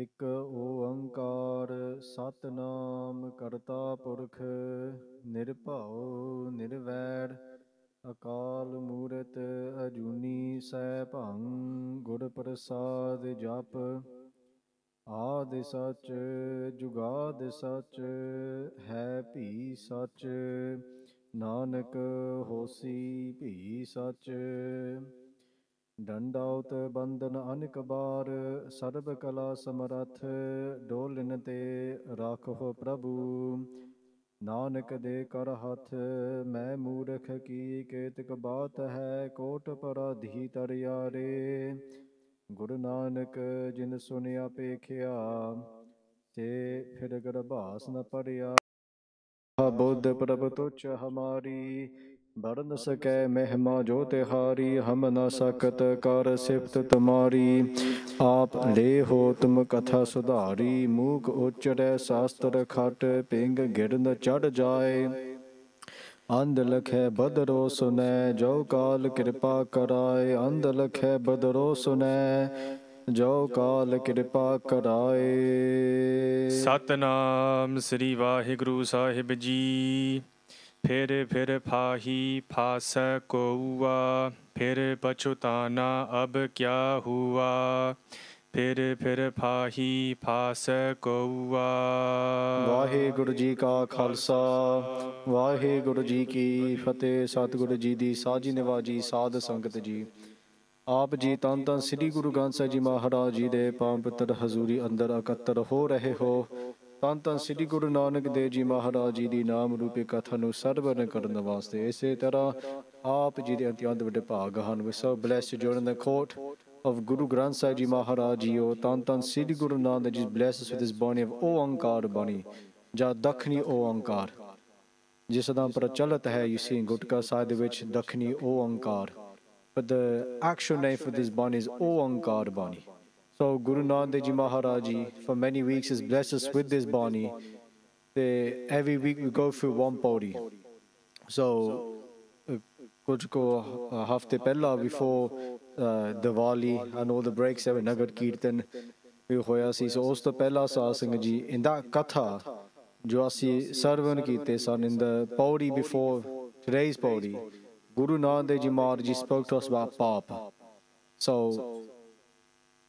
ਇਕ ਓੰਕਾਰ ਸਤਨਾਮ ਕਰਤਾ ਪੁਰਖ ਨਿਰਭਉ ਨਿਰਵੈਰ ਅਕਾਲ ਮੂਰਤ ਅਜੂਨੀ ਸੈ ਭੰ ਗੁਰ ਪ੍ਰਸਾਦ ਜਪ ਆਦਿ ਸਚ ਜੁਗਾਦਿ ਸਚ ਹੈ ਭੀ ਸਚ ਨਾਨਕ ਹੋਸੀ ਭੀ ਸਚ ਡੰਡਾਉਤ ਬੰਦਨ ਅਨਿਕ ਬਾਰ ਸਰਬ ਕਲਾ ਸਮਰਥ ਡੋਲਨ ਤੇ ਰਾਖੋ ਪ੍ਰਭੂ ਨਾਨਕ ਦੇ ਕਰ ਹੱਥ ਮੈਂ ਮੂਰਖ ਕੀ ਕੇਤਕ ਬਾਤ ਹੈ ਕੋਟ ਪਰਾਧੀ ਤਰਿਆਰੇ ਗੁਰੂ ਨਾਨਕ ਜਿਨ ਸੁਨਿਆ ਪੇਖਿਆ ਤੇ ਫਿਰ ਗਰਭਾਸ ਨ ਪੜਿਆ ਬੁੱਧ ਪ੍ਰਭ ਤੁਚ ਹਮਾਰੀ ਬਰਨ ਸਕੈ ਮਹਿਮਾ ਜੋ ਤਿਹਾਰੀ ਹਮ ਨ ਸਕਤ ਕਰ ਸਿਫਤ ਤੁਮਾਰੀ ਆਪ ਲੇ ਹੋ ਤੁਮ ਕਥਾ ਸੁਧਾਰੀ ਮੂਕ ਉਚੜੈ ਸਾਸਤਰ ਖਟ ਪਿੰਗ ਗਿਰਨ ਚੜ ਜਾਏ ਅੰਧ ਲਖੈ ਬਦਰੋ ਸੁਨੈ ਜੋ ਕਾਲ ਕਿਰਪਾ ਕਰਾਏ ਅੰਧ ਲਖੈ ਬਦਰੋ ਸੁਨੈ ਜੋ ਕਾਲ ਕਿਰਪਾ ਕਰਾਏ ਸਤਨਾਮ ਸ੍ਰੀ ਵਾਹਿਗੁਰੂ ਸਾਹਿਬ ਜੀ ਫਿਰ ਫਿਰ ਫਾਹੀ ਫਾਸ ਕੋਵਾ ਫਿਰ ਪਛਤਾਨਾ ਅਬ ਕਿਆ ਹੁਆ ਫਿਰ ਫਿਰ ਫਾਹੀ ਫਾਸ ਕੋਵਾ ਵਾਹਿਗੁਰੂ ਜੀ ਕਾ ਖਾਲਸਾ ਵਾਹਿਗੁਰੂ ਜੀ ਕੀ ਫਤਿਹ ਸਤਿਗੁਰੂ ਜੀ ਦੀ ਸਾਜੀ ਨਿਵਾਜੀ ਸਾਧ ਸੰਗਤ ਜੀ ਆਪ ਜੀ ਤਾਂ ਤਾਂ ਸ੍ਰੀ ਗੁਰੂ ਗ੍ਰੰਥ ਸਾਹਿਬ ਜੀ ਮਹਾਰਾਜ ਜੀ ਦੇ ਪਾਵਨ ਪਤਰ ਹਜ਼ੂਰੀ ਅੰਦਰ ਇਕੱਤਰ ਹੋ ਰਹੇ ਹੋ ਤਾਂ ਤਾਂ ਸ੍ਰੀ ਗੁਰੂ ਨਾਨਕ ਦੇਵ ਜੀ ਮਹਾਰਾਜ ਜੀ ਦੀ ਨਾਮ ਰੂਪੇ ਕਥਾ ਨੂੰ ਸਰਵਰਨ ਕਰਨ ਵਾਸਤੇ ਇਸੇ ਤਰ੍ਹਾਂ ਆਪ ਜੀ ਦੇ ਅੰਤਿਆੰਤ ਵੱਡੇ ਭਾਗ ਹਨ ਵੀ ਸਭ ਬlesed ਜੁੜਨ ਦਾ ਕੋਟ of Guru Granth Sahib Ji Maharaj Ji or Tantan Siddhi Guru Nanak Ji blesses with his bani of O Ankar Bani, Ja Dakhni O Ankar. ਜਿਸ ਦਾ ਪ੍ਰਚਲਿਤ ਹੈ ਯੂ ਸੀ ਗੁਟਕਾ ਸਾਹਿਬ ਦੇ ਵਿੱਚ ਦੱਖਣੀ ਓੰਕਾਰ but the actual name for this bani is O Ankar Bani So Guru Nanak Ji Maharaj Ji, for many weeks, has blessed us with this bani. every week we go through one body. So, kuch ko uh, hafte pehla before uh, Diwali and all the breaks, every Nagar Kirtan, we hoya si. So, us to pehla saasang ji, in that katha, jo asi sarvan ki te san, in the body before today's body, Guru Nanak Ji Maharaj Ji spoke to us about Papa. So,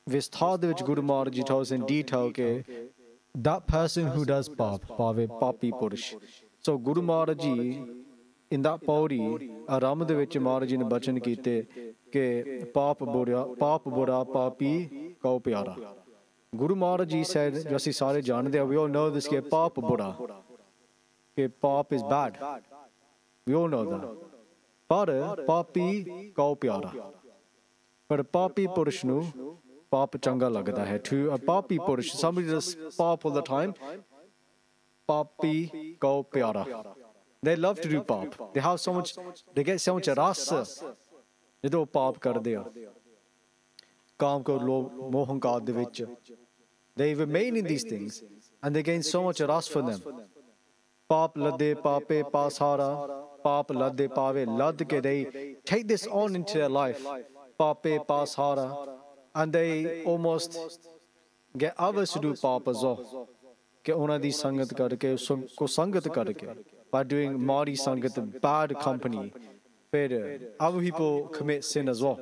ਵਿਸਥਾਰ ਦੇ ਵਿੱਚ ਗੁਰਮਾਰ ਜੀ ਟੋਸ in detail ਕੇ ਦਾ person who does ਪਾਪ ਪਾਵੇ ਪਾਪੀ ਪੁਰਸ਼ ਸੋ ਗੁਰਮਾਰ ਜੀ ਇਨ ਦਾ ਪੌੜੀ ਆਰਾਮ ਦੇ ਵਿੱਚ ਮਾਰ ਜੀ ਨੇ ਬਚਨ ਕੀਤੇ ਕਿ ਪਾਪ ਬੁਰਾ ਪਾਪ ਬੁਰਾ ਪਾਪੀ ਕਉ ਪਿਆਰਾ ਗੁਰੂ ਮਹਾਰਾਜ ਜੀ ਸੈਡ ਜੋ ਅਸੀਂ ਸਾਰੇ ਜਾਣਦੇ ਆ ਵੀ ਆਲ ਨੋ ਦਿਸ ਕਿ ਪਾਪ ਬੁਰਾ ਕਿ ਪਾਪ is bad we all know that ਪਰ ਪਾਪੀ ਕਉ ਪਿਆਰਾ ਪਰ ਪਾਪੀ ਪੁਰਸ਼ ਨੂੰ पाप चंगा लगता है to a पापी पुरुष somebody does पाप all the time पापी को प्यारा they love to do पाप they have so much they get so much रस ਜਦੋਂ ਉਹ ਪਾਪ ਕਰਦੇ ਆ ਕਾਮ ਕੋ ਲੋਭ ਮੋਹ ਹੰਕਾਰ ਦੇ ਵਿੱਚ they remain in these things and they gain so much ras for them ਪਾਪ ਲੱਦੇ ਪਾਪੇ ਪਾਸਾਰਾ ਪਾਪ ਲੱਦੇ ਪਾਵੇ ਲੱਦ ਕੇ they take this on into their life ਪਾਪੇ ਪਾਸਾਰਾ and they almost get others to do papazo ਕਿ ਉਹਨਾਂ ਦੀ ਸੰਗਤ ਕਰਕੇ ਉਸ ਕੋ ਸੰਗਤ ਕਰਕੇ by doing mari sangat bad company ਫਿਰ other people commit sin as well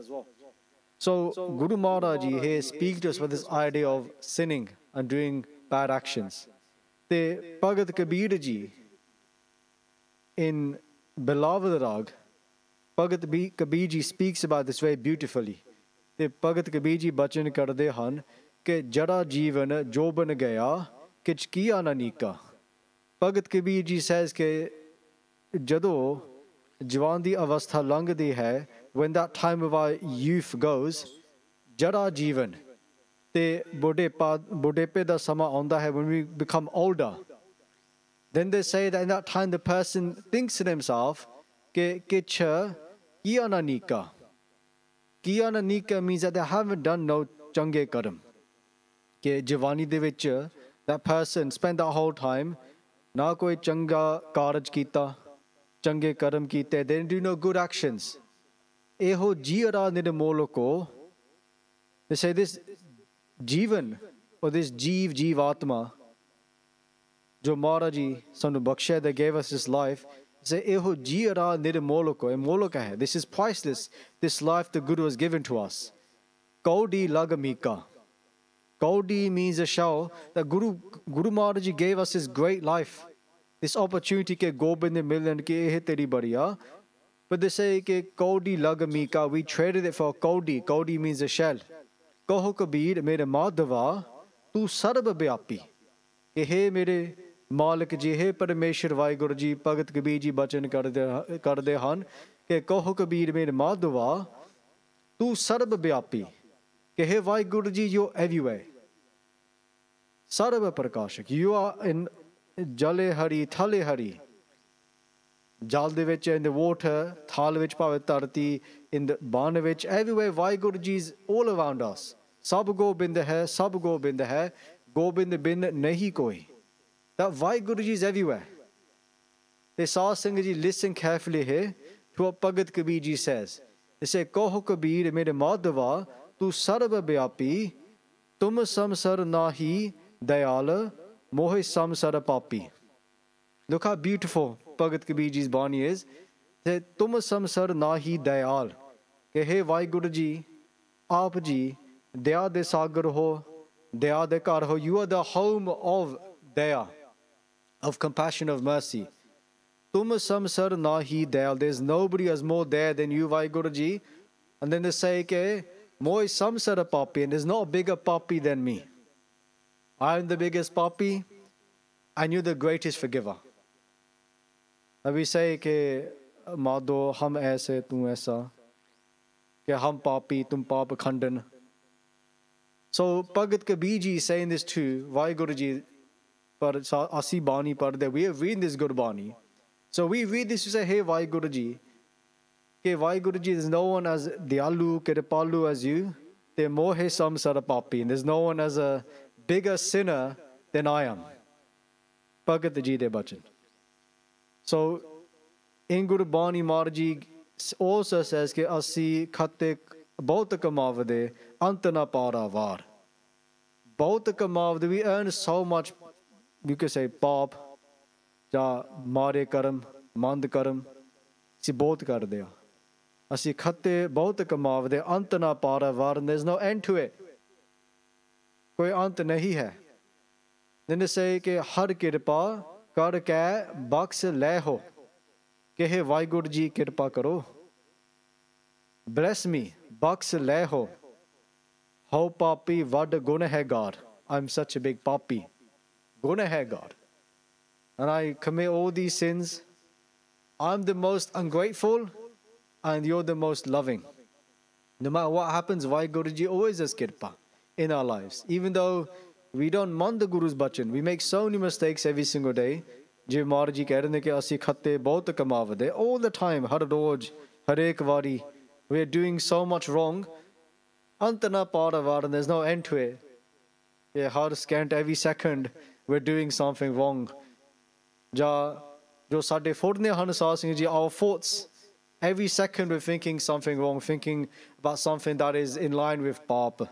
so guru maharaj ji here speaks to us about this idea of sinning and doing bad actions The Bhagat Kabir Ji in beloved rag bhagat kabir ji speaks about this very beautifully ਤੇ ਭਗਤ ਕਬੀਰ ਜੀ ਬਚਨ ਕਰਦੇ ਹਨ ਕਿ ਜੜਾ ਜੀਵਨ ਜੋ ਬਨ ਗਿਆ ਕਿਛ ਕੀਆ ਨਾ ਨੀਕਾ ਭਗਤ ਕਬੀਰ ਜੀ ਸੈਜ਼ ਕਿ ਜਦੋਂ ਜਵਾਨ ਦੀ ਅਵਸਥਾ ਲੰਘਦੀ ਹੈ when that time of our youth goes ਜੜਾ ਜੀਵਨ ਤੇ ਬੁਢੇਪਾ ਬੁਢੇਪੇ ਦਾ ਸਮਾਂ ਆਉਂਦਾ ਹੈ when we become older then they say that in that time the person thinks to themselves ਕਿ ਕਿਛ ਕੀਆ ਨਾ ਨੀਕਾ ਕੀਆ ਨੀ means that they haven't done no ਚੰਗੇ ਕਰਮ ਕਿ ਜਵਾਨੀ ਦੇ ਵਿੱਚ that person spent that whole time ਨਾ ਕੋਈ ਚੰਗਾ ਕਾਰਜ ਕੀਤਾ ਚੰਗੇ ਕਰਮ ਕੀਤੇ they didn't do no good actions ਇਹੋ ਜੀਰਾ ਨਿਰਮੋਲ ਕੋ they say this Jeevan or this ਜੀਵ ਜੀਵਾਤਮਾ ਜੋ ਮਹਾਰਾਜ ਜੀ ਸਾਨੂੰ ਬਖਸ਼ਿਆ that gave us this life Ze ehojira nirmoloko. Emoloka hai. This is priceless. This life the Guru has given to us. Kaudi lagamika. Kaudi means a shell that Guru, Guru Maharaj gave us his great life. This opportunity ke gobind milan ki eh teri bariya. But they say ke kaudi lagamika. We traded it for kaudi. Kaudi means a shell. Kaho kabir mere madhava tu sarva bhyapi. Ke he mere ਮਾਲਕ ਜੀ ਹੈ ਪਰਮੇਸ਼ਰ ਵਾਹਿਗੁਰੂ ਜੀ ਭਗਤ ਕਬੀਰ ਜੀ ਬਚਨ ਕਰਦੇ ਕਰਦੇ ਹਨ ਕਿ ਕਹੋ ਕਬੀਰ ਮੇਰ ਮਾਧਵਾ ਤੂੰ ਸਰਬ ਵਿਆਪੀ ਕਹੇ ਵਾਹਿਗੁਰੂ ਜੀ ਜੋ ਐਵਰੀਵੇਅਰ ਸਰਬ ਪ੍ਰਕਾਸ਼ਕ ਯੂ ਆ ਇਨ ਜਲੇ ਹਰੀ ਥਲੇ ਹਰੀ ਜਲ ਦੇ ਵਿੱਚ ਇਨ ਦ ਵਾਟਰ ਥਾਲ ਵਿੱਚ ਭਾਵੇਂ ਧਰਤੀ ਇਨ ਦ ਬਾਨ ਵਿੱਚ ਐਵਰੀਵੇਅਰ ਵਾਹਿਗੁਰੂ ਜੀ ਇਜ਼ 올 ਅਰਾਊਂਡ ਅਸ ਸਭ ਗੋਬਿੰਦ ਹੈ ਸਭ ਗੋਬਿੰਦ ਹੈ ਗੋਬਿੰਦ ਬਿਨ ਨਹੀਂ ਕੋਈ that Vaiguru is everywhere. Nisar Sangha ji, listen carefully here to what Bhagat Kabir ji says. They say, Koho Kabir, mere Madhava, tu sarva bhyapi, tum samsar nahi dayala, mohe samsara papi. Look how beautiful Bhagat Kabir ji's Bani is. They say, tum samsar nahi dayal. कि हे वाहगुरु जी आप जी दया दे सागर हो दया दे घर हो you are the home of दया of compassion, of mercy. Tum na hi dal. There's nobody as more there than you, Vai And then they say, okay, moi samsara papi, and there's no bigger papi than me. I'm the biggest papi, and you're the greatest forgiver. And we say, okay, Madho, hum aise, tum aisa. Okay, hum papi, tum pap khandan. So Bhagat Kabiji is saying this too, Vai पर asi we have read this Gurubani, So we read this to say, hey, why Guruji? Hey, why Guruji? There's no one as Dialu, Kiripalu as you. Te mohe sam sarapapi. And there's no one as a bigger sinner than I am. Bhagat De Bachan. So in Gurubani Maharaj also says, ke asi khate ਬਹੁਤ ਕਮਾਵਦੇ ਅੰਤ ਨਾ ਪਾਰਾ ਵਾਰ ਬਹੁਤ ਕਮਾਵਦੇ ਵੀ earn so much you could say ਪਾਪ ਜਾਂ ਮਾਰੇ ਕਰਮ ਮੰਦ ਕਰਮ ਅਸੀਂ ਬਹੁਤ ਕਰਦੇ ਆ ਅਸੀਂ ਖੱਤੇ ਬਹੁਤ ਕਮਾਵਦੇ ਅੰਤ ਨਾ ਪਾਰਾ ਵਾਰ there is no end to it ਕੋਈ ਅੰਤ ਨਹੀਂ ਹੈ ਜਿਨੇ ਸੇ ਕਿ ਹਰ ਕਿਰਪਾ ਕਰ ਕੇ ਬਖਸ਼ ਲੈ ਹੋ ਕਹੇ ਵਾਹਿਗੁਰੂ ਜੀ ਕਿਰਪਾ ਕਰੋ ਬਲੈਸ ਮੀ ਬਖਸ਼ ਲੈ ਹੋ ਹਉ ਪਾਪੀ ਵੱਡ ਗੁਣ ਹੈ ਗਾਰ I am such a big ਪਾਪੀ Guna hai God. And I commit all these sins. I'm the most ungrateful and you're the most loving. No matter what happens, why Guruji always has kirpa in our lives. Even though we don't mind the Guru's bachan, we make so many mistakes every single day. ਜਿਵੇਂ ਮਾਰ ਜੀ ਕਹਿ ਰਹੇ ਨੇ ਕਿ ਅਸੀਂ ਖੱਤੇ ਬਹੁਤ all the time ਹਰ ਰੋਜ਼ ਹਰੇਕ ਵਾਰੀ we are doing so much wrong ਅੰਤ ਨਾ there's no end to it ਇਹ ਹਰ ਸਕੈਂਟ every second we're doing something wrong. Our thoughts, every second we're thinking something wrong, thinking about something that is in line with Bab.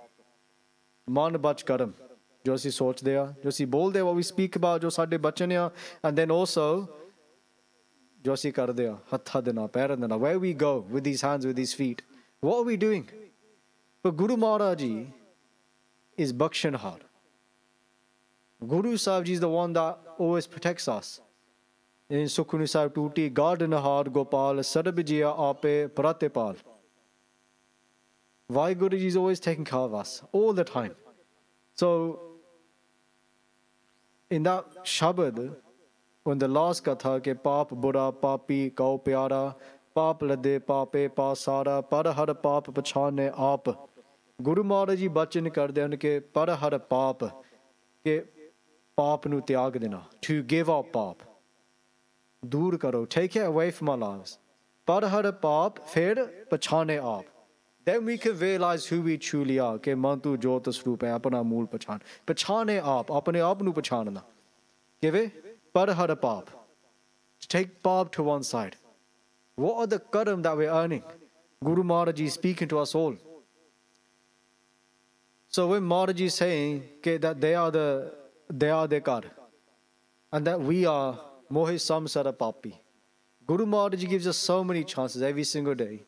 Josie sort there, Josie bold there, what we speak about, Josade Bachania, and then also Josie Kardia, Hathadana, Paradana, where we go with these hands, with these feet. What are we doing? But Guru Maharaji is Bakshanhar. Guru Sahib is the one that always protects us. In Sukhuni Sahib Tuti, God Nahar Gopal, Sarabjiya Ape Pratipal. Why Guruji is always taking care of us, all the time. So, in that Shabad, on the last katha ke paap bura paapi kau pyara, पाप लदे पापे पा सारा पर हर पाप पछाने आप गुरु महाराज जी बचन कर दे उनके पर हर पाप के ਪਾਪ ਨੂੰ ਤਿਆਗ ਦੇਣਾ ਟੂ ਗਿਵ ਅਪ ਪਾਪ ਦੂਰ ਕਰੋ take it away from our lives ਪਰ ਹਰ ਪਾਪ ਫਿਰ ਪਛਾਣੇ ਆਪ then we can realize who we truly are ਕਿ ਮਨ ਤੂੰ ਜੋਤ ਸਰੂਪ ਹੈ ਆਪਣਾ ਮੂਲ ਪਛਾਣ ਪਛਾਣੇ ਆਪ ਆਪਣੇ ਆਪ ਨੂੰ ਪਛਾਣਨਾ ਕਿਵੇਂ ਪਰ ਹਰ ਪਾਪ take ਪਾਪ to one side what are the karma that we're earning guru maharaj is speaking to us all so when maharaj is saying okay, that they are the they are Dekar. And that we are Mohi Samsara Papi. Guru Maharaj gives us so many chances every single day.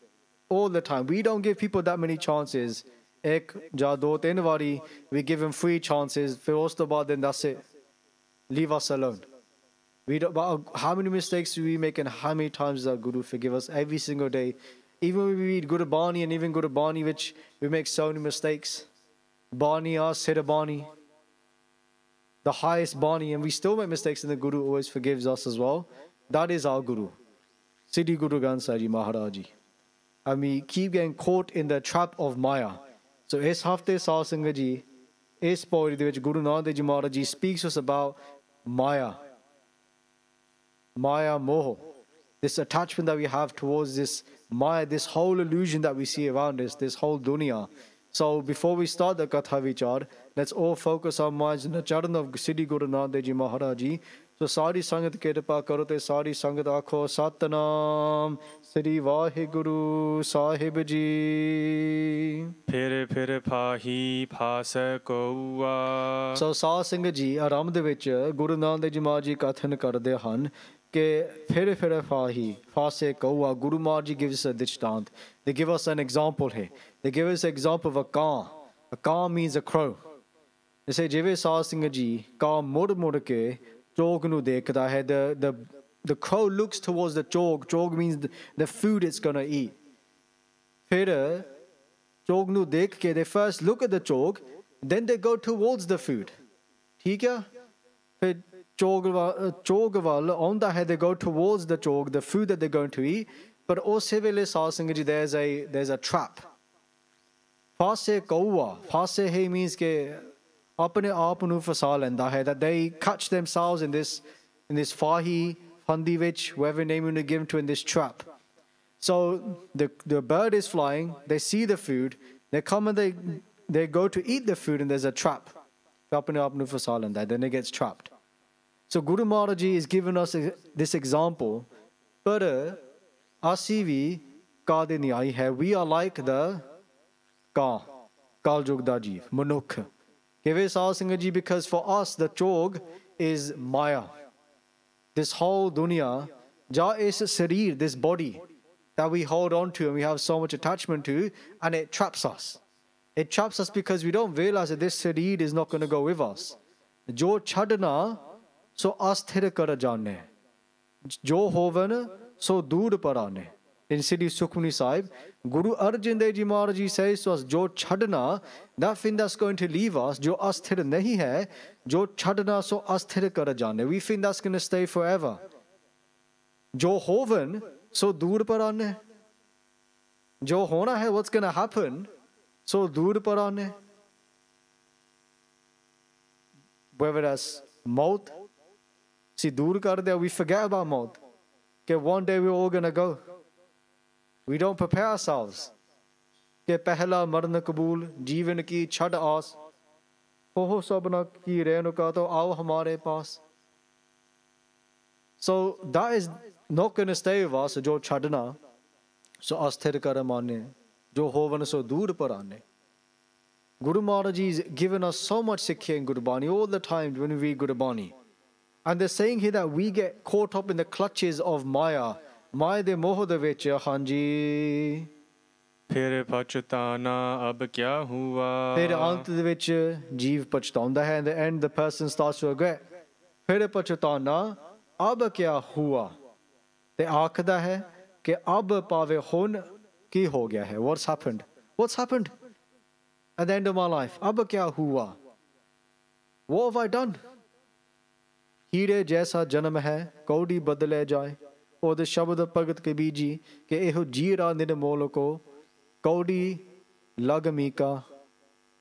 All the time. We don't give people that many chances. Ek, ja do, tin We give them three chances. the ostabad, then that's it. Leave us alone. We don't, uh, how many mistakes do we make and how many times does our Guru forgive us every single day? Even when we read Guru Bani and even Guru Bani, which we make so many mistakes. Bani, ah, Sirabani. Bani the highest Bani, and we still make mistakes, and the Guru always forgives us as well. That is our Guru, Siddhi Guru Granth Maharaji. And we keep getting caught in the trap of Maya. So, ਇਸ half ਸਾਧ ਸੰਗਤ ਜੀ ਇਸ ਪੌੜੀ Guru ਵਿੱਚ Ji Nanak speaks ਜੀ us about Maya. Maya moho. This attachment that we have towards this Maya, this whole illusion that we see around us, this whole dunya, So before we start the Katha Vichar, let's all focus our minds in the Charan of Sri Guru Nanak Ji Maharaj Ji. So sari sangat kirpa ਕਰੋ ਤੇ ਸਾਰੀ ਸੰਗਤ ਆਖੋ ਸਤਨਾਮ ਸ੍ਰੀ Waheguru Sahib Ji. ਫਿਰ ਫਿਰ ਫਾਹੀ ਫਾਸ kowa. So Sa Singh Ji, Aram Devich, Guru ਗੁਰੂ ਨਾਨਕ ਦੇਵ ਜੀ ਮਾਜੀ ਕਥਨ ਕਰਦੇ ke phere phere fahi, fase kawa. Guru Maharaj gives us a dishtant. They give us an example here. They give us an example of a ka A ka means a crow. They say, Jive Sah Singh Ji, ka mud mud ke chog nu dekhta hai. The, the, the crow looks towards the chog. Chog means the, the food it's going to eat. Phere, chog nu dekh ke, they first look at the chog, then they go towards the food. ठीक है Chogwal, on the head they go towards the chog, the food that they're going to eat. But also, there's there's a trap. Fase kawa, fase he means ke apne aap nu fasa lenda hai that they catch themselves in this in this fahi, fandi which whatever name you give to in this trap. So the bird is flying, they see the food, they come and they they go to eat the food and there's a trap. Then it gets trapped. So Guru Maharaji has given us this example. But Asivi Kadiniyai hai. We are like the Ka, Kaljogdaji, Manukh. Kevesal Singh because for us the Chog is Maya. This whole dunya, ja is sarir, this body that we hold on to and we have so much attachment to, and it traps us. It traps us because we don't realize that this sarir is not going to go with us. Jo chadana सो अस्थिर कर जाने जो होवन सो दूर पर आने इन श्री सुखमनी साहिब गुरु अर्जुन देव जी महाराज जी सही जो छड़ना द फिन that's going to leave us जो अस्थिर नहीं है जो छड़ना सो अस्थिर कर जाने वी फिन दस गोइंग स्टे फॉरएवर जो होवन सो दूर पर आने जो होना है व्हाट्स गोना हैपन सो दूर पर आने वेवर एस मौत See, दूर कर दे, we forget about maut. Okay, one day we're all gonna go. We don't prepare ourselves. के पहला मरण कबूल जीवन की छड़ आस हो सबना की रेनु का तो आओ हमारे पास so that is not can stay was जो छड़ना सो अस्थिर कर माने जो होवन सो दूर पर आने Guru Maharaj has given us so much Sikhi and Gurbani all the time when we Gurbani. And they're saying here that we get caught up in the clutches of Maya. Maya de Mohodavicha Hanji. And in the end, the person starts to regret. What's happened? What's happened at the end of my life? What have I done? ਹੀਰੇ ਜੈਸਾ ਜਨਮ ਹੈ ਕੌੜੀ ਬਦਲੇ ਜਾਏ ਉਹਦੇ ਸ਼ਬਦ ਭਗਤ ਕੇ ਬੀਜੀ ਕਿ ਇਹੋ ਜੀਰਾ ਨਿਰਮੋਲ ਕੋ ਕੌੜੀ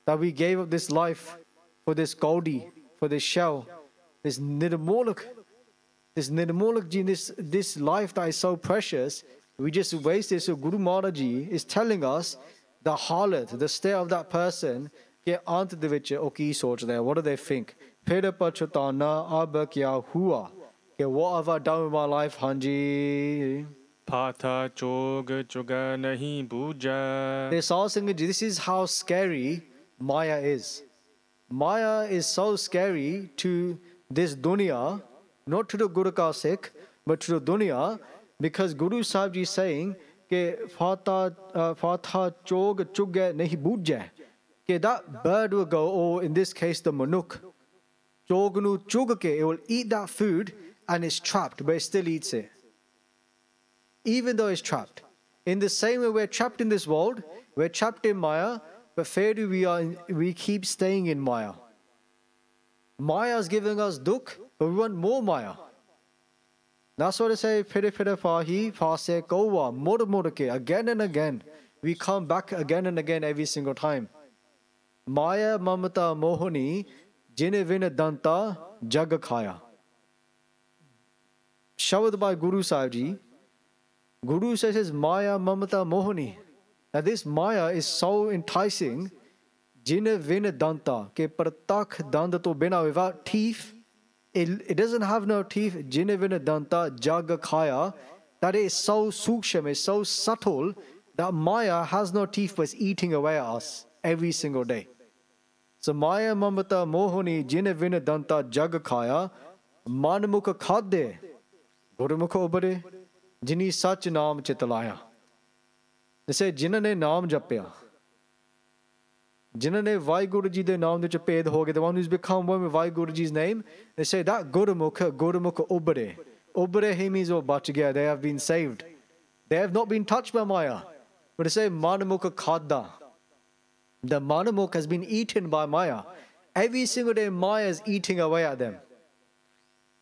that we gave up this life for this Gaudi, for this shell, this Nirmolak, this Nirmolak ji, this, this life that is so precious, we just waste it. So Guru Maharaj ji is telling us the harlot, the state of that person, get onto the which, okay, what do they think? फिर पछताना अब क्या हुआ कि what have I done with my life hanji. जी Pata chog choga nahi buja. They saw saying this is how scary Maya is. Maya is so scary to this dunya, not to the Guru ka but to the dunya, because Guru Sahib is saying ke fata uh, fata chog chuga nahi buja. That bird will go, or in this case, the manuk Chognu chugake, it will eat that food and it's trapped, but it still eats it. Even though it's trapped. In the same way, we're trapped in this world, we're trapped in Maya, but fairly we, are in, we keep staying in Maya. Maya is giving us dukh, but we want more Maya. That's what I say, pere pere pahi, pase kowa, mor morke, again and again. We come back again and again every single time. Maya mamata mohani जिन्हें विन दंता जग खाया Shabad by Guru Sahib Ji. Guru says is Maya Mamata Mohani. Now this Maya is so enticing. Jina vin danta ke pratak danda to bina without teeth. It, it doesn't have no teeth. Jina vin danta jaga khaya. That is so suksham, is so subtle that Maya has no teeth but is eating away at us every single day. समाय ममता मोहनी जिन win दंता जग खाया मनमुख खादे गुरमुख उबरे जिनी सच नाम चित लाया ਜਿਸੇ ਜਿਨ੍ਹਾਂ ਨੇ ਨਾਮ ਜਪਿਆ ਜਿਨ੍ਹਾਂ ਨੇ ਵਾਹਿਗੁਰੂ ਜੀ ਦੇ ਨਾਮ ਦੇ ਵਿੱਚ ਭੇਦ ਹੋ ਗਏ the one who's become one with Waheguru ਜੀ's name they say that gurmukh gurmukh ubare ubare he means ਉਹ ਬਚ ਗਿਆ they have been saved they have not been touched by maya but they say manmukh khada The Manamukh has been eaten by Maya. Every single day, Maya is eating away at them.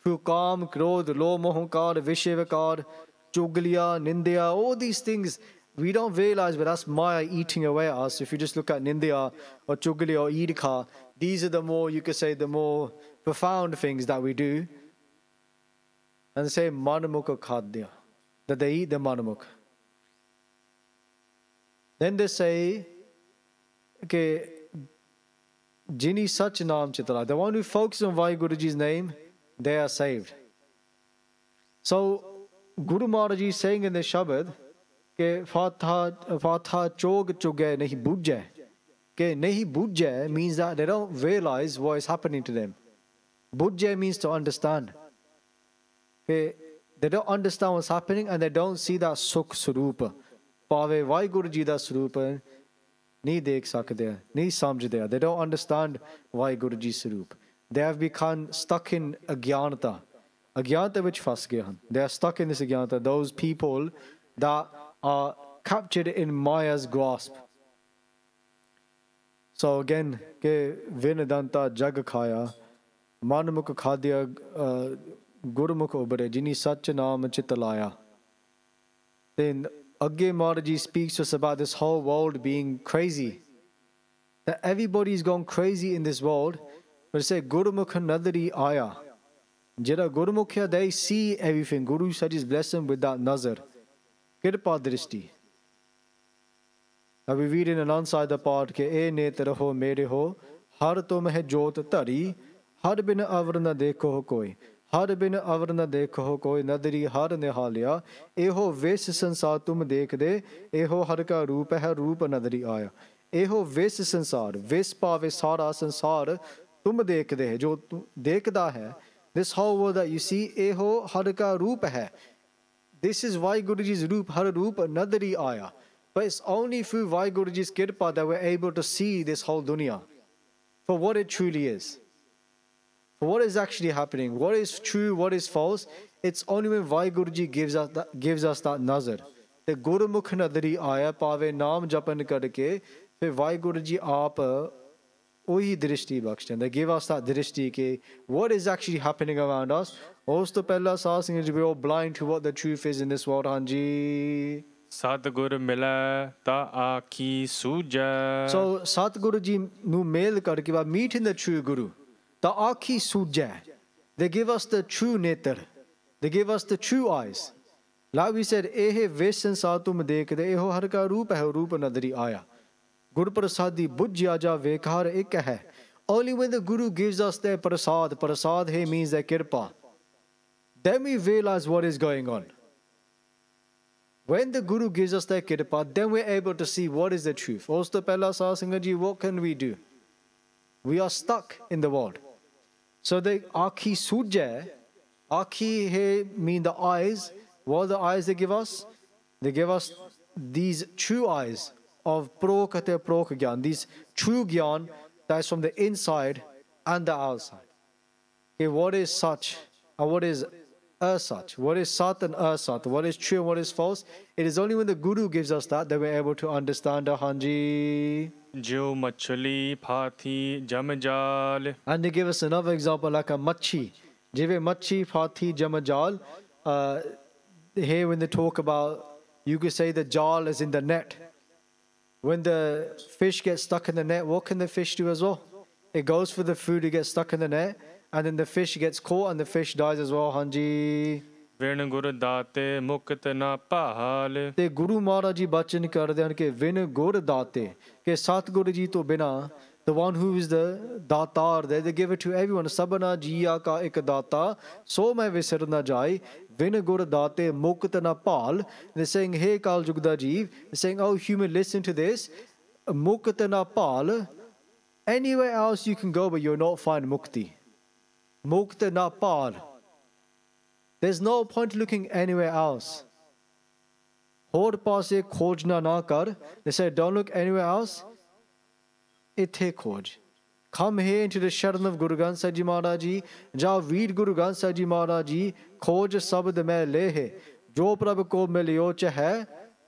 Through calm, krodh, lo mohankar, vishivakar, chuglia, nindya, all these things, we don't realize, but that's Maya eating away at us. If you just look at nindya or chuglia or idka, these are the more, you could say, the more profound things that we do. And say manamukha khadya, that they eat the manamukha. Then they say, okay, Jini Sachinam Chitala, the one who focuses on Vaiguruji's name, they are saved. So Guru Maharaj is saying in the Shabad, के फाथा फाथा चोग चुगे नहीं बुझे के नहीं बुझे means that they don't realize what is happening to them. Budje means to understand. Okay, they don't understand what's happening and they don't see that sukh surupa. Pave Vaiguruji da surupa. ਨਹੀਂ ਦੇਖ ਸਕਦੇ ਨਹੀਂ ਸਮਝਦੇ they don't understand Waheguru ਜੀ ਸਰੂਪ they have become stuck ਇਨ ਅਗਿਆਨਤਾ ਅਗਿਆਨਤਾ ਵਿੱਚ ਫਸ ਗਏ ਹਨ they are stuck in this ਅਗਿਆਨਤਾ those people that are captured in Maya's grasp. So again, ke vinadanta jag khaya, manmukh khadya gurmukh obare, jini sach naam chit laya. Then Again, Mataji speaks to us about this whole world being crazy. That everybody's gone crazy in this world. But he said, Gurumukha Nadari Aya. Jira Gurumukha, they see everything. Guru Sajis bless them with that nazar. Kirpa Drishti. Now we read in an answer the part, Ke e netra ho mere ho, har to hai jot tari, har bin avar na dekho koi. ਹਰ ਬਿਨ ਅਵਰ ਨ ਦੇਖੋ ਕੋਈ ਨਦਰੀ ਹਰ ਨਿਹਾਲਿਆ ਇਹੋ ਵੇਸ ਸੰਸਾਰ ਤੁਮ ਦੇਖਦੇ ਇਹੋ ਹਰ ਕਾ ਰੂਪ ਹੈ ਰੂਪ ਨਦਰੀ ਆਇਆ ਇਹੋ ਵੇਸ ਸੰਸਾਰ ਵੇਸ ਪਾਵੇ ਸਾਰਾ ਸੰਸਾਰ ਤੁਮ ਦੇਖਦੇ ਹੈ ਜੋ ਤੂੰ ਦੇਖਦਾ ਹੈ this whole world that you see ਇਹੋ ਹਰ ਕਾ ਰੂਪ ਹੈ this is why guruji's roop har roop nadari aya but it's only through vai guruji's kirpa that we're able to see this whole dunya for what it truly is what is actually happening, what is true, what is false, it's only when Vaiguruji gives us that gives us that nazar. The Guru Mukh ayapave Aya Pave Nam Japan Karke, the Vaiguruji Aapa Uhi Drishti Bhakshan. They give us that Drishti ke what is actually happening around us. Most of all, we're all blind to what the truth is in this world, Anji. ਸਤਗੁਰ ਮਿਲੈ ਤਾਂ ਆਖੀ ਸੂਜੈ ਸੋ ਸਤਗੁਰੂ ਜੀ ਨੂੰ ਮੇਲ ਕਰਕੇ ਬਾ meet in the true Guru the Aki Suja. They give us the true netar. They give us the true eyes. Like we said, eh vesan satum dekde eho har ka rupa hai rupa nadri aaya. Guru prasadi bujya aja, vekhar ek hai. Only when the Guru gives us the prasad, prasad he means the kirpa. Then we realize what is going on. When the Guru gives us the kirpa, then we're able to see what is the truth. Also, Pella Sasangaji, what can we do? We are stuck in the world. So the Akhi Suja, Akhi he mean the eyes. What are the eyes they give us? They give us these true eyes of Prokate Prokagyan, these true Gyan that is from the inside and the outside. Okay, what is such and what is asat? What is sat and asat? What is true and what is false? It is only when the Guru gives us that that we're able to understand the Hanji. जो मछली फाथी जमजाल. And they give us another example like a machi. Jive machi, fathi, jamajal. here when they talk about, you could say the jal is in the net. When the fish gets stuck in the net, what can the fish do as well? It goes for the food, it gets stuck in the net, and then the fish gets caught and the fish dies as well, Hanji. ਵਿਣ ਗੁਰ ਦਾਤੇ ਮੁਕਤ ਨਾ ਭਾਲ ਤੇ ਗੁਰੂ ਮਹਾਰਾਜ ਜੀ ਬਚਨ ਕਰਦੇ ਹਨ ਕਿ ਵਿਣ ਗੁਰ ਦਾਤੇ ਕਿ ਸਤਗੁਰੂ ਜੀ ਤੋਂ ਬਿਨਾ the one who is the datar they, they give it to everyone sabana jiya ka ek data so main visar na jai vin gur date mukt na pal they're saying hey kal jugda jeev they're saying oh human listen to this mukt na pal anywhere else you can go but you'll not find mukti mukt na pal There's no point looking anywhere else. होड़ पासे खोजना ना कर They say, don't look anywhere else. इथे खोज. Come here into the sharan of Guru Granth Sahib Ji Maharaj Ji. जा वीर Guru Granth Sahib Ji Maharaj Ji. खोज शब्द में ले है. जो प्रभु को मिलियोच है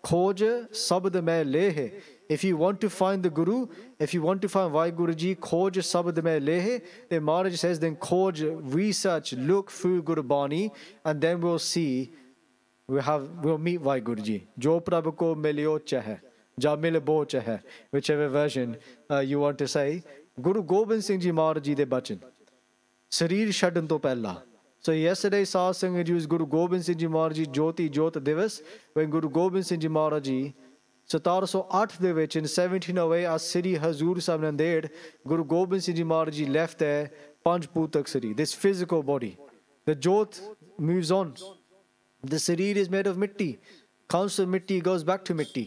खोज शब्द में ले है If you want to find the Guru, if you want to find Vaiguruji, khoj sabd mein lehe, then Maharaj says, then khoj, research, look through bani, and then we'll see, we'll, have, we'll meet Vaiguruji. Jo prabhu ko milyo chahe, ja milbo chahe, whichever version uh, you want to say. Guru Gobind Singh Ji Maharaj Ji de bachan. Sarir shadan to pehla. So yesterday, Sahasanga used Guru Gobind Singh Ji Maharaj Ji Jyoti Jyot Divas when Guru Gobind Singh Ji Maharaj Ji 1708 ਦੇ ਵਿੱਚ ਇਨ 1708 ਆ ਸ੍ਰੀ ਹਜ਼ੂਰ ਸਾਹਿਬ ਨੰਦੇੜ ਗੁਰੂ ਗੋਬਿੰਦ ਸਿੰਘ ਜੀ ਮਹਾਰਾਜ ਜੀ left ਹੈ ਪੰਜਪੂਤ ਤੱਕ ਸ੍ਰੀ ਦਿਸ physical body ਦ ਜੋਤ moves on the sarir is made of mitti counts of mitti goes back to mitti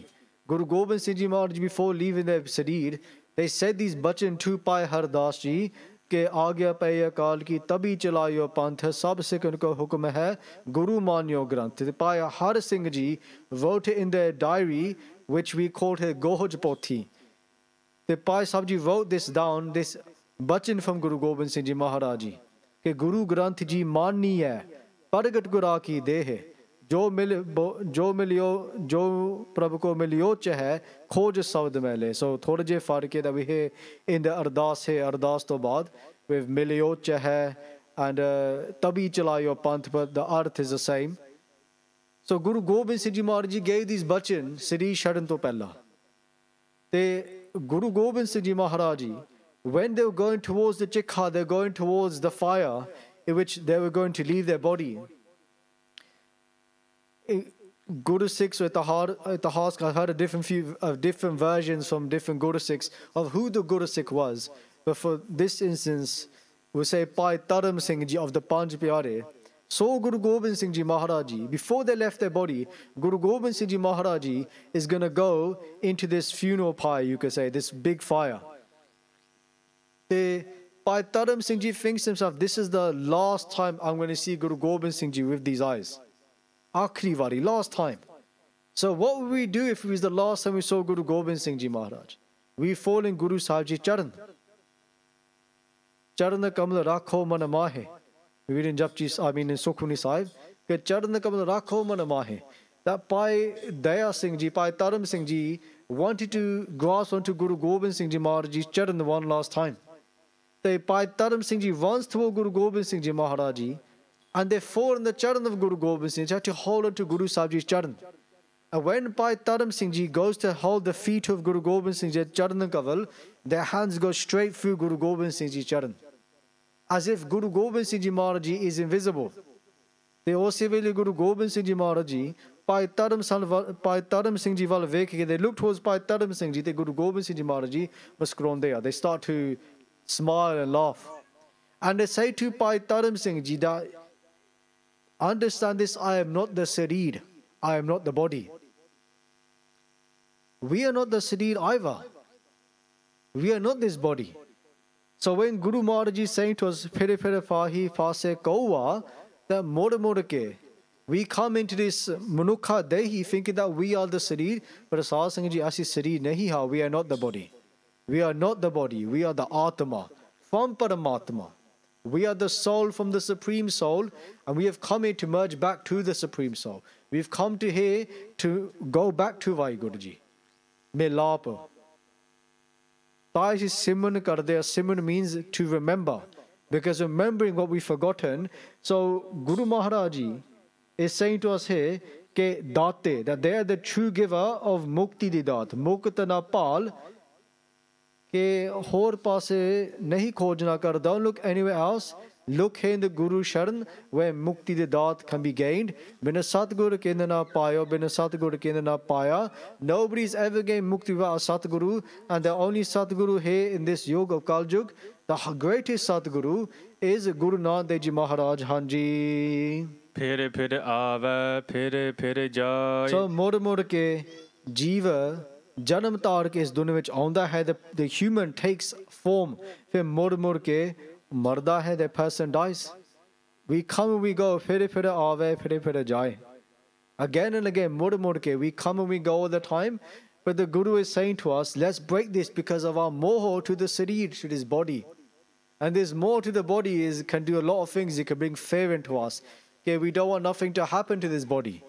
guru gobind singh ji maharaj before leaving the sarir they said these bachan to pai hardas ji के आज्ञा पे अकाल की तभी चलायो पंथ सब सिख उनका हुक्म है गुरु मान्यो ग्रंथ पाया हर सिंह जी wrote in their diary which we called her Gohojpoti. The Pai Sabji wrote this down, this bachan from Guru Gobind Singh Ji Maharaj Ji, कि गुरु ग्रंथ जी माननी है प्रगट गुरा की देह जो मिल जो मिलियो जो प्रभु को मिलियो है खोज शब्द मैले सो थोड़े जे फर्क है वी इन द अरदास है अरदास तो बाद विद मिलियो है एंड तभी चलायो पंथ पर the earth is the same So Guru Gobind Singh ਜੀ ਮਹਾਰਾਜ gave ਗave these ਬਚਨ ਸ੍ਰੀ ਛੜਨ ਤੋਂ ਪਹਿਲਾਂ ਤੇ ਗੁਰੂ ਗੋਬਿੰਦ Ji, ਜੀ when they were going towards the chikha they were going towards the fire in which they were going to leave their body eh, Guru Sikhs the heart, at eh, the heart, I've heard a different few of different versions from different Guru Sikhs of who the Guru Sikh was. But for this instance, we say Pai Taram Singh Ji of the Panj Panjpiyare, so Guru Gobind Singh Ji Maharaj Ji, before they left their body, Guru Gobind Singh Ji Maharaj Ji is going to go into this funeral pyre, you could say, this big fire. The Bhai Taram Singh Ji thinks himself, this is the last time I'm going to see Guru Gobind Singh Ji with these eyes. Akhri last time. So what would we do if it was the last time we saw Guru Gobind Singh Ji Maharaj? We fall in Guru Sahib Ji Charan. Charan Kamla Rakho Manamahe. We read in Japji, I mean in Sukhmani Sahib, that charan kamal rakho man mahe. That Pai Daya Singh Ji, Pai Taram Singh Ji wanted to grasp onto Guru Gobind Singh Ji Maharaj's charan one last time. They Pai Taram Singh Ji once threw Guru Gobind Singh Ji Maharaj Ji and they fall in the charan of Guru Gobind Singh Ji to hold onto Guru Sahib Ji's charan. And when Pai Taram Singh Ji goes to hold the feet of Guru Gobind Singh Ji at Charan Kaval, their hands go straight through Guru Gobind Singh Ji's charan as if Guru Gobind Singh Ji Maharaj Ji is invisible. ਤੇ ਉਸੇ ਵੇਲੇ ਗੁਰੂ ਗੋਬਿੰਦ ਸਿੰਘ ਜੀ ਮਹਾਰਾਜ ਜੀ ਭਾਈ ਧਰਮ ਸੰਨ ਭਾਈ ਧਰਮ ਸਿੰਘ ਜੀ ਵੱਲ ਵੇਖ ਕੇ ਦੇ ਲੁਕਡ ਟੂਸ ਭਾਈ ਧਰਮ ਸਿੰਘ ਜੀ ਤੇ ਗੁਰੂ ਗੋਬਿੰਦ ਸਿੰਘ ਜੀ ਮਹਾਰਾਜ ਜੀ ਮੁਸਕਰਾਉਂਦੇ ਆ they start to smile and laugh and they say to Bhai Dharam Singh ji ਦਾ understand this I am not the ਸਰੀਰ I am not the body we are not the ਸਰੀਰ ਆਈਵਰ we are not this body so when Guru Maharaj is saying to us, Phere Phere Fahi Fase Kaua, the more and more we come into this Munukha Dehi thinking that we are the Sarir, but as Sangaji Asi Sarir Nehiha, we are not the body. We are not the body, we are the Atma, from Paramatma. We are the soul from the Supreme Soul, and we have come here to merge back to the Supreme Soul. We've come to here to go back to Vaiguruji. Milapa. By is simun karde, simun means to remember, because remembering what we've forgotten. So Guru Maharaji is saying to us here, ke date, that they are the true giver of mukti didat, na pal, ke hor paase nahi khojna Don't look anywhere else, Look in the Guru Sharan, where Mukti the Dath can be gained. Bina Satguru Kendra na paya, Bina Satguru Kendra na paya. Nobody's ever gained Mukti without Satguru, and the only Satguru here in this yoga of Kaljug, the greatest Satguru, is Guru Nanak Dev Ji Maharaj Hanji. Phir phir aave, phir phir jai. So, more and more ke jiva ਜਨਮ ਤਾਰ ਕੇ ਇਸ ਦੁਨੀਆਂ ਵਿੱਚ ਆਉਂਦਾ ਹੈ ਦ human takes farm ਫਿਰ ਮੁੜ ਮੁੜ ਕੇ marda hai, that person dies. We come we go, fere fere aave, fere fere jai. Again and again, mur mur ke, we come and we go all the time. But the Guru is saying to us, let's break this because of our moho to the sarir, to this body. And this more to the body is can do a lot of things. It can bring fear into us. Okay, we don't want nothing to happen to this body.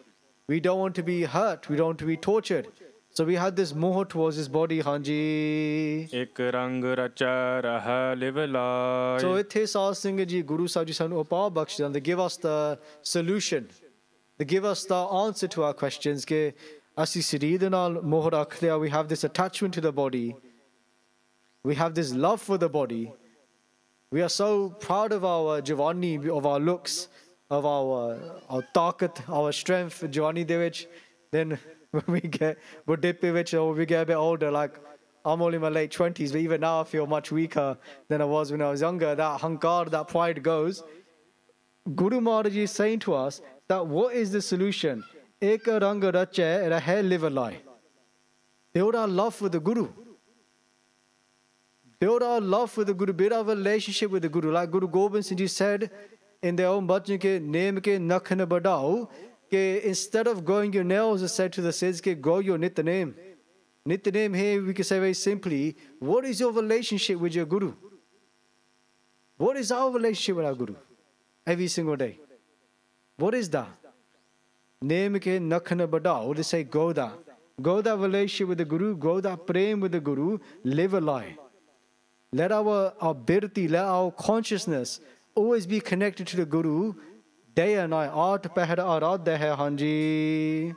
We don't want to be hurt. We don't want to be tortured. So we had this moho towards his body, Hanji. Ik rang racha raha So ithe saw Singh ji, Guru Sahib ji, sanu and they give us the solution. They give us the answer to our questions. Ke ਅਸੀਂ ਸਰੀਰ ਦੇ ਨਾਲ ਮੋਹ ਰੱਖਦੇ ਆ we have this love for the body. We are so proud of our Giovanni, of our looks, of our, our takat, our strength, Giovanni Devich. Then when we get we Budipovic or we get a bit older, like I'm only in my late twenties, but even now I feel much weaker than I was when I was younger. That hankar, that pride goes. Guru Maharaj is saying to us that what is the solution? Ek rang rache rahe live a lie. Build our love for the Guru. Build our love for the Guru. Build our relationship with the Guru. Like Guru Gobind Singh said in their own bhajan ke, Name ke nakh badao instead of growing your nails, it said to the saints, कि grow your nityanem. name here, we can say very simply, what is your relationship with your Guru? What is our relationship with our Guru? Every single day. What is that? Name can ke nakhana badao, Only say go that. Go that relationship with the Guru, Go that praying with the Guru, live a life. Let our, our birti, let our consciousness always be connected to the Guru day and night, ਆਠ ਪਹਿਰ ਆਰਾਧ ਹੈ ਹਾਂਜੀ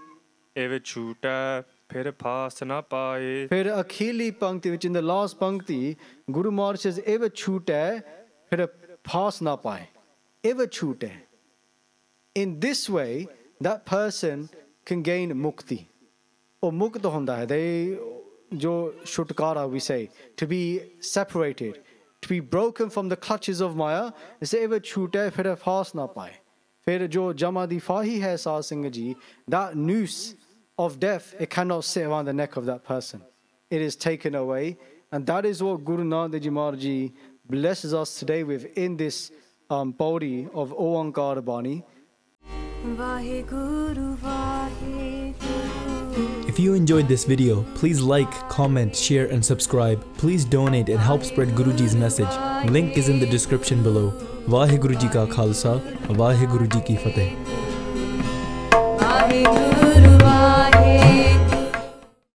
ਇਹ ਛੂਟੈ ਫਿਰ ਫਾਸ ਨਾ ਪਾਏ ਫਿਰ ਅਖੀਲੀ ਪੰਕਤੀ ਵਿੱਚ ਇਨ ਦ ਲਾਸਟ ਪੰਕਤੀ ਗੁਰੂ ਮਹਾਰਾਜ ਸੇਜ਼ ਇਹ ਛੂਟੈ ਫਿਰ ਫਾਸ ਨਾ ਪਾਏ ਇਹ ਛੂਟੈ in this way that person can gain mukti or mukt honda hai they jo shutkara we say to be separated to be broken from the clutches of maya is ever chute phir fas na paye फिर जो जमा दी फाही है सा सिंह जी that noose of death it cannot sit around the neck of that person it is taken away and that is what Guru Nanak Ji Maharaj blesses us today with in this um, body of Oankara Bani if you enjoyed this video, please like, comment, share and subscribe. Please donate and help spread Guruji's message. Link is in the description below. Vaheguru Ka Khalsa, Vaheguru Ki Fateh.